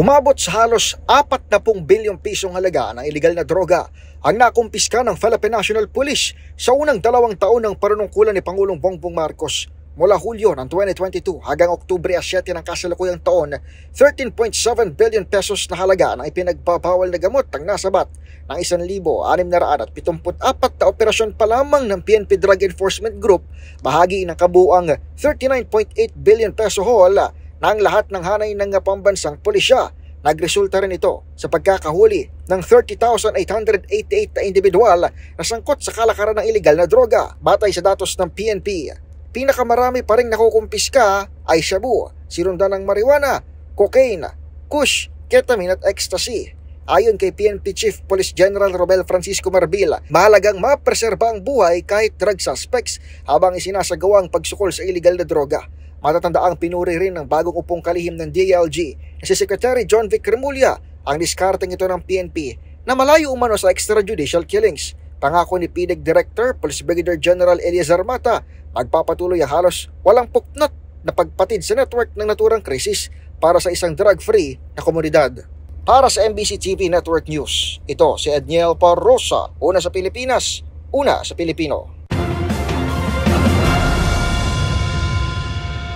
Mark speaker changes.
Speaker 1: Umabot sa halos 40 bilyong pisong halaga ng ilegal na droga ang nakumpiska ng Philippine National Police sa unang dalawang taon ng panunungkulan ni Pangulong Bongbong Marcos mula Hulyo ng 2022 hanggang Oktubre 7 ng kasalukuyang taon, 13.7 billion pesos na halaga ng ipinagbabawal na gamot ang nasabat ng 1,674 na operasyon pa lamang ng PNP Drug Enforcement Group, bahagi ng kabuang 39.8 billion peso haul ng lahat ng hanay ng pambansang pulisya. Nagresulta rin ito sa pagkakahuli ng 30,888 na individual na sangkot sa kalakaran ng ilegal na droga batay sa datos ng PNP. Pinakamarami pa rin nakukumpiska ay shabu, sirunda ng marijuana, cocaine, kush, ketamine at ecstasy. Ayon kay PNP Chief Police General Robel Francisco Marbil, mahalagang mapreserba ang buhay kahit drug suspects habang isinasagawa ang pagsukol sa ilegal na droga. Matatanda ang pinuri rin ng bagong upong kalihim ng DLG na si Secretary John Vic Remulla ang diskarteng ito ng PNP na malayo umano sa extrajudicial killings. Pangako ni PDEC Director, Police Brigadier General Eliazar Mata, magpapatuloy ang halos walang puknat na pagpatid sa network ng naturang krisis para sa isang drug-free na komunidad. Para sa MBC TV Network News, ito si Edniel Parrosa, una sa Pilipinas, una sa Pilipino.